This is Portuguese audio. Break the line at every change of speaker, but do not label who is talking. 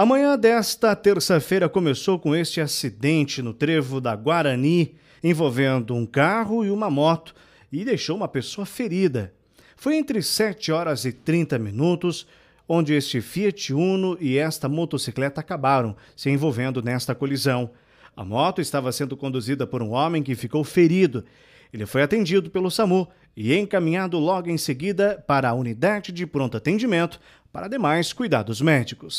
Amanhã desta terça-feira começou com este acidente no trevo da Guarani, envolvendo um carro e uma moto, e deixou uma pessoa ferida. Foi entre 7 horas e 30 minutos onde este Fiat Uno e esta motocicleta acabaram se envolvendo nesta colisão. A moto estava sendo conduzida por um homem que ficou ferido. Ele foi atendido pelo SAMU e encaminhado logo em seguida para a unidade de pronto atendimento para demais cuidados médicos.